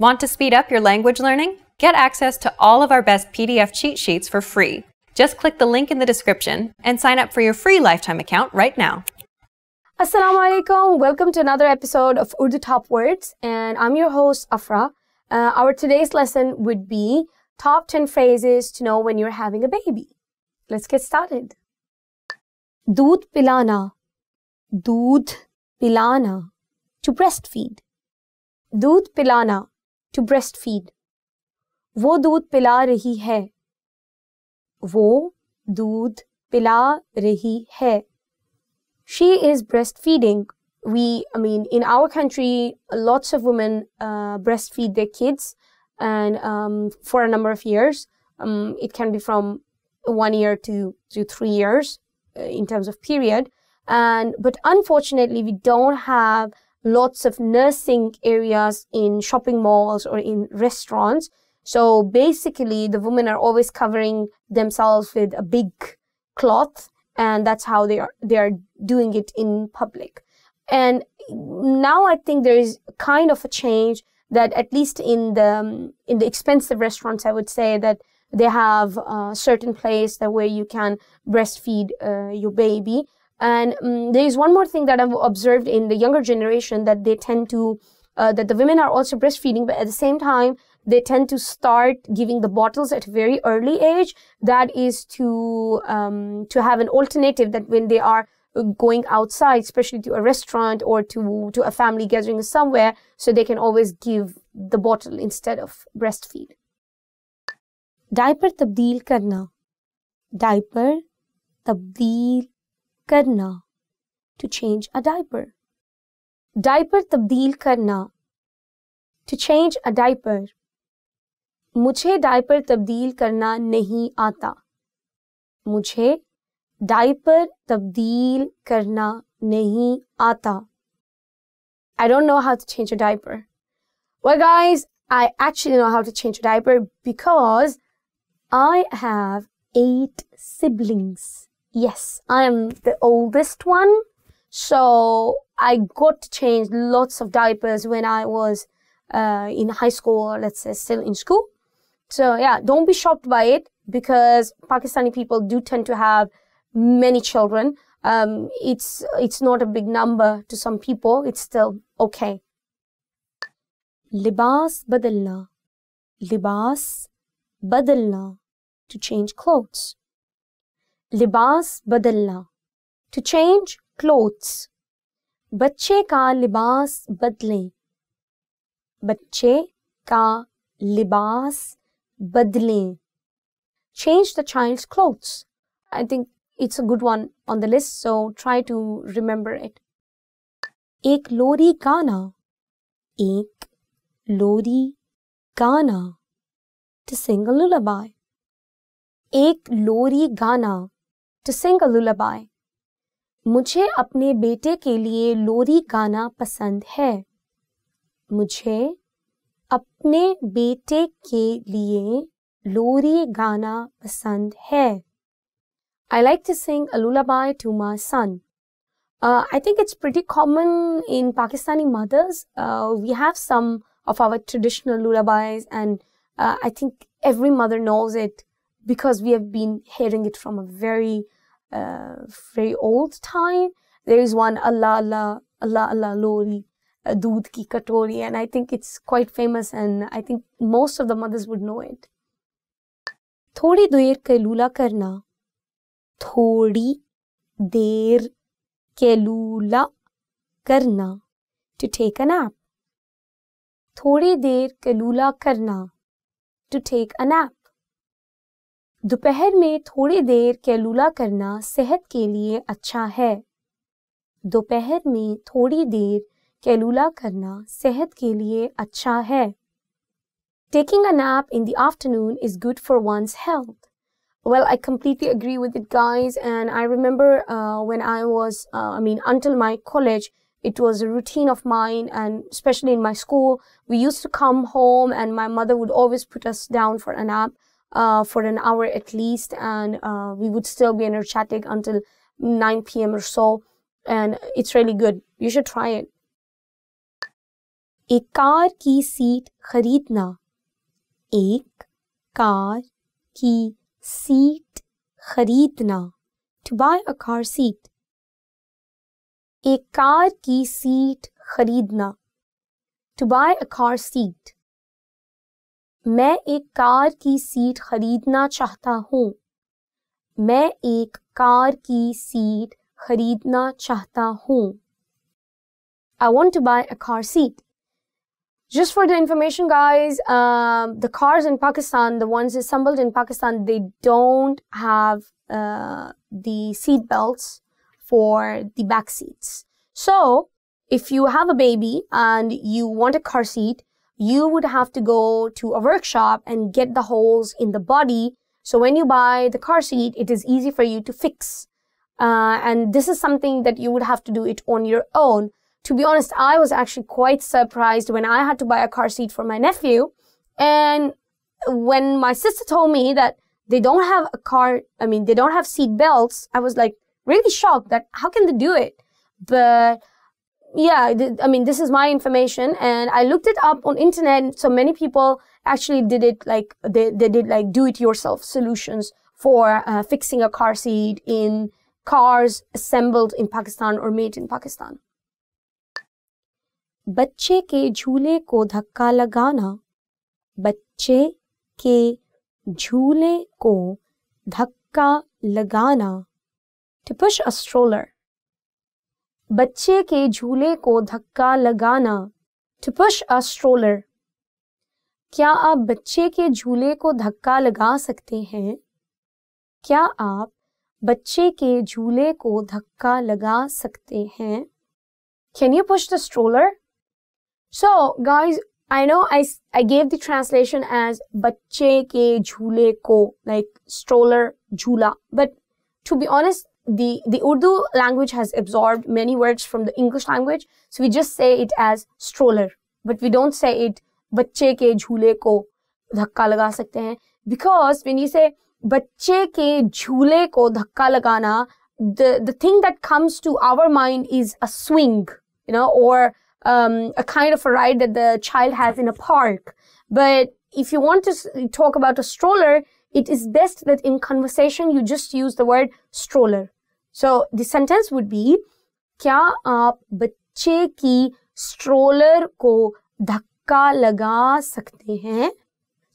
Want to speed up your language learning? Get access to all of our best PDF cheat sheets for free. Just click the link in the description and sign up for your free lifetime account right now. Assalamu alaikum. Welcome to another episode of Urdu Top Words and I'm your host Afra. Uh, our today's lesson would be top 10 phrases to know when you're having a baby. Let's get started. Dood pilana. Dood pilana. To breastfeed. Dood pilana to breastfeed. वो दूध पिला रही है वो दूध पिला रही है she is breastfeeding we i mean in our country lots of women uh, breastfeed their kids and um, for a number of years um, it can be from one year to, to three years uh, in terms of period and but unfortunately we don't have lots of nursing areas in shopping malls or in restaurants. So basically, the women are always covering themselves with a big cloth, and that's how they are they are doing it in public. And now I think there is kind of a change that at least in the um, in the expensive restaurants, I would say that they have a certain place that where you can breastfeed uh, your baby. And um, there is one more thing that I've observed in the younger generation that they tend to, uh, that the women are also breastfeeding, but at the same time, they tend to start giving the bottles at a very early age. That is to um, to have an alternative that when they are uh, going outside, especially to a restaurant or to to a family gathering somewhere, so they can always give the bottle instead of breastfeed. Diaper tabdeel karna. Diaper tabdeel करना to change a diaper diaper तब्दील करना to change a diaper मुझे diaper तब्दील करना नहीं आता मुझे diaper तब्दील करना नहीं आता I don't know how to change a diaper. Well, guys, I actually know how to change a diaper because I have eight siblings. Yes, I am the oldest one. So I got to change lots of diapers when I was uh, in high school, or let's say still in school. So yeah, don't be shocked by it because Pakistani people do tend to have many children. Um, it's it's not a big number to some people. It's still okay. Libas badalna, libas badalna, to change clothes. लिबास बदलना to change clothes बच्चे का लिबास बदलें बच्चे का लिबास बदलें change the child clothes I think it's a good one on the list so try to remember it एक लोरी गाना एक लोरी गाना टू सिंग लुलाबाई एक लोरी गाना to sing a lullaby. मुझे अपने बेटे के लिए लोरी गाना पसंद है मुझे अपने बेटे के लिए लोरी गाना पसंद है I like to sing a lullaby to my son. Uh, I think it's pretty common in Pakistani mothers. Uh, we have some of our traditional lullabies, and uh, I think every mother knows it because we have been hearing it from a very uh, very old time. There is one Allah Allah Allah Allah Lori, uh, Dood Ki Katori, and I think it's quite famous, and I think most of the mothers would know it. थोड़ी देर कैलूला करना थोड़ी देर कैलूला करना to take a nap. थोड़ी देर कैलूला करना to take a nap. दोपहर में थोड़ी देर कैलूला करना सेहत के लिए अच्छा है दोपहर में थोड़ी देर कैलूला करना सेहत के लिए अच्छा है Taking a nap in the afternoon is good for one's health. Well, I completely agree with it, guys. And I remember uh, when I was, uh, I mean, until my college, it was a routine of mine. And especially in my school, we used to come home and my mother would always put us down for a nap. uh, for an hour at least, and uh, we would still be energetic until 9 p.m. or so. And it's really good. You should try it. एक car की seat खरीदना एक car की seat खरीदना to buy a car seat एक car की seat खरीदना to buy a car seat मैं एक कार की सीट खरीदना चाहता हूँ मैं एक कार की सीट खरीदना चाहता हूँ I want to buy a car seat. Just for the information, guys, uh, the cars in Pakistan, the ones assembled in Pakistan, they don't have uh, the seat belts for the back seats. So, if you have a baby and you want a car seat, you would have to go to a workshop and get the holes in the body. So when you buy the car seat, it is easy for you to fix. Uh, and this is something that you would have to do it on your own. To be honest, I was actually quite surprised when I had to buy a car seat for my nephew. And when my sister told me that they don't have a car, I mean, they don't have seat belts, I was like really shocked that how can they do it? But yeah, I mean, this is my information, and I looked it up on internet. So many people actually did it like they, they did like do-it-yourself solutions for uh, fixing a car seat in cars assembled in Pakistan or made in Pakistan. बच्चे के झूले को धक्का लगाना बच्चे के झूले को धक्का लगाना to push a stroller बच्चे के झूले को धक्का लगाना टू पुश अ स्ट्रोलर क्या आप बच्चे के झूले को धक्का लगा सकते हैं क्या आप बच्चे के झूले को धक्का लगा सकते हैं can you push the stroller so guys I know I I gave the translation as बच्चे के झूले को लाइक स्ट्रोलर झूला but to be honest the, the Urdu language has absorbed many words from the English language. So we just say it as stroller, but we don't say it बच्चे ke jhule ko dhakka लगा sakte hain because when you say बच्चे ke jhule ko dhakka lagana, the the thing that comes to our mind is a swing you know or um, a kind of a ride that the child has in a park but if you want to talk about a stroller it is best that in conversation you just use the word stroller so the sentence would be क्या आप बच्चे की stroller को धक्का लगा सकते हैं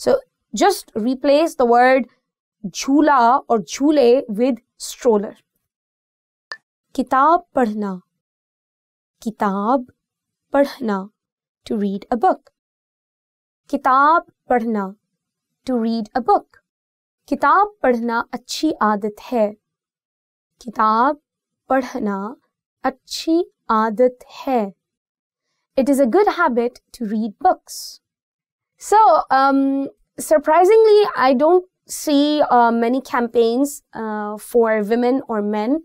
so just replace the word झूला और झूले विद स्ट्रोलर किताब पढ़ना किताब पढ़ना टू रीड अ बुक किताब पढ़ना टू रीड अ बुक किताब पढ़ना अच्छी आदत है किताब पढ़ना अच्छी आदत है it is a good habit to read books. So, um, surprisingly, I don't see uh, many campaigns uh, for women or men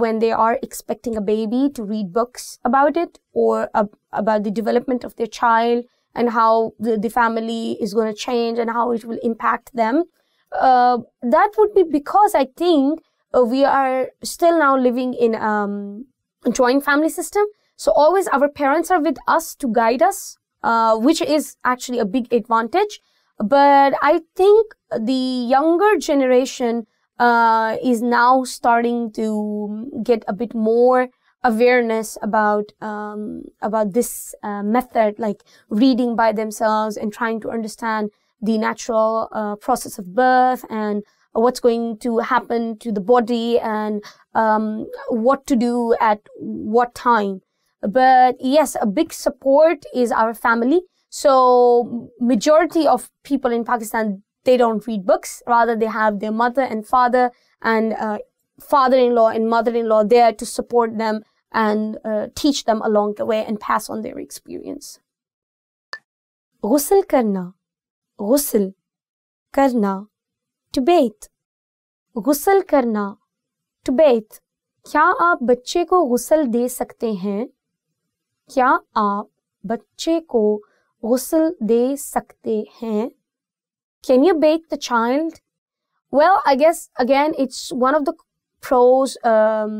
when they are expecting a baby to read books about it or about the development of their child and how the, the family is going to change and how it will impact them. Uh, that would be because I think uh, we are still now living in um, a joint family system. So always our parents are with us to guide us, uh, which is actually a big advantage. But I think the younger generation uh, is now starting to get a bit more awareness about um, about this uh, method, like reading by themselves and trying to understand the natural uh, process of birth and what's going to happen to the body and um, what to do at what time. But yes, a big support is our family. So majority of people in Pakistan, they don't read books. Rather, they have their mother and father and uh, father-in-law and mother-in-law there to support them and uh, teach them along the way and pass on their experience. غسل करना غسل करना to Beth गसल करना to Beth क्या आप बच्चे को गसल दे सकते हैं क्या आप बच्चे को गसल दे सकते हैं can you bathe the child well I guess again it's one of the pros um,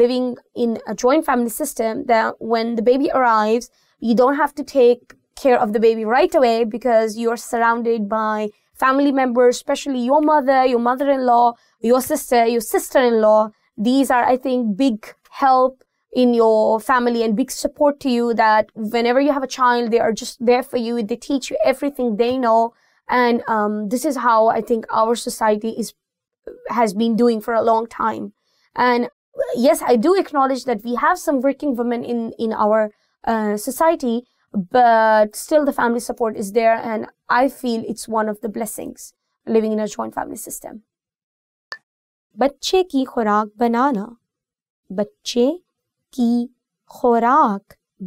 living in a joint family system that when the baby arrives, you don't have to take care of the baby right away because you're surrounded by family members, especially your mother, your mother in law, your sister, your sister in law. These are, I think, big help in your family and big support to you that whenever you have a child, they are just there for you. They teach you everything they know. And um, this is how I think our society is has been doing for a long time. And yes, I do acknowledge that we have some working women in in our uh, society, but still the family support is there and i feel it's one of the blessings living in a joint family system बच्चे की खुराक बनाना बच्चे की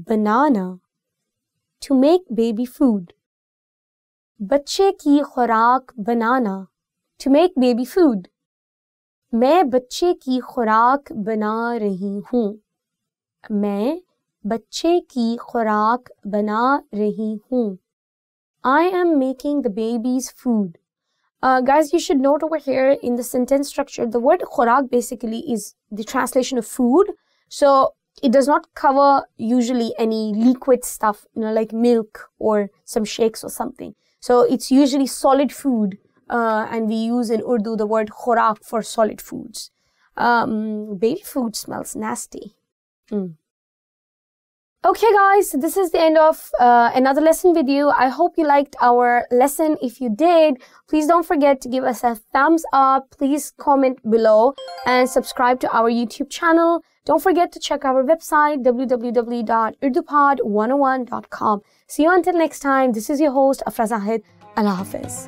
बनाना to make baby food बच्चे की खुराक बनाना to make baby food मैं बच्चे की खुराक बना रही हूँ मैं बच्चे की खुराक बना रही हूँ I am making the baby's food. Uh, guys, you should note over here in the sentence structure, the word khorak basically is the translation of food. So it does not cover usually any liquid stuff, you know, like milk or some shakes or something. So it's usually solid food. Uh, and we use in Urdu the word khorak for solid foods. Um, baby food smells nasty. Hmm. Okay guys, this is the end of uh, another lesson video. I hope you liked our lesson. If you did, please don't forget to give us a thumbs up. Please comment below and subscribe to our YouTube channel. Don't forget to check our website www.urdupod101.com. See you until next time. This is your host Afra Zahid. Allah Hafiz.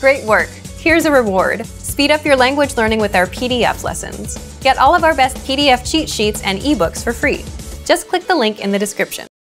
Great work. Here's a reward. Speed up your language learning with our PDF lessons. Get all of our best PDF cheat sheets and ebooks for free just click the link in the description.